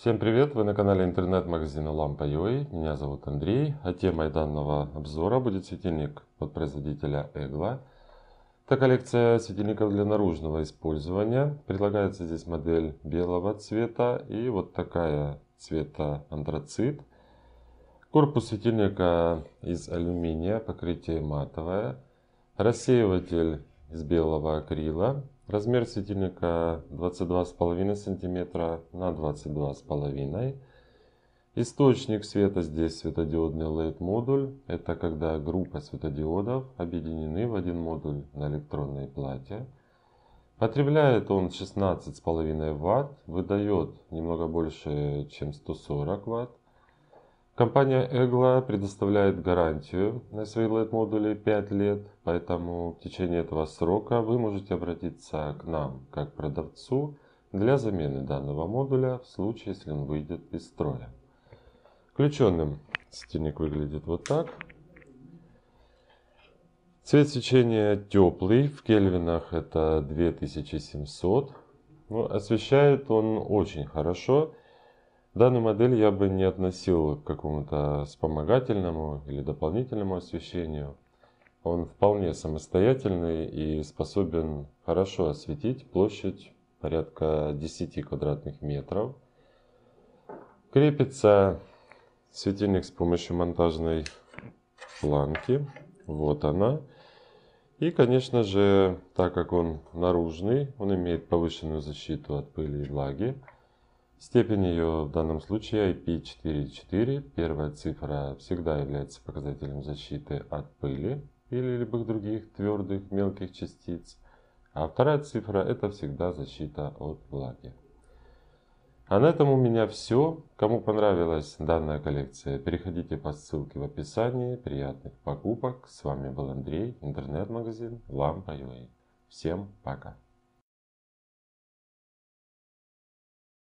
Всем привет! Вы на канале интернет-магазина Lampa.ua. Меня зовут Андрей. А темой данного обзора будет светильник от производителя Egla. Это коллекция светильников для наружного использования. Предлагается здесь модель белого цвета и вот такая цвета антрацит. Корпус светильника из алюминия, покрытие матовое. Рассеиватель из белого акрила. Размер светильника 22,5 см на 22,5 Источник света здесь светодиодный LED-модуль. Это когда группа светодиодов объединены в один модуль на электронной плате. Потребляет он 16,5 Вт, выдает немного больше, чем 140 Вт. Компания Egla предоставляет гарантию на свои LED-модули 5 лет, поэтому в течение этого срока вы можете обратиться к нам как продавцу для замены данного модуля в случае, если он выйдет из строя. Включенным светильник выглядит вот так. Цвет свечения теплый, в кельвинах это 2700. Ну, освещает он очень хорошо. Данную модель я бы не относил к какому-то вспомогательному или дополнительному освещению. Он вполне самостоятельный и способен хорошо осветить площадь порядка 10 квадратных метров. Крепится светильник с помощью монтажной планки. Вот она. И, конечно же, так как он наружный, он имеет повышенную защиту от пыли и влаги. Степень ее в данном случае IP44. Первая цифра всегда является показателем защиты от пыли или любых других твердых мелких частиц. А вторая цифра это всегда защита от влаги. А на этом у меня все. Кому понравилась данная коллекция, переходите по ссылке в описании. Приятных покупок. С вами был Андрей, интернет-магазин Лампа.ua. Всем пока.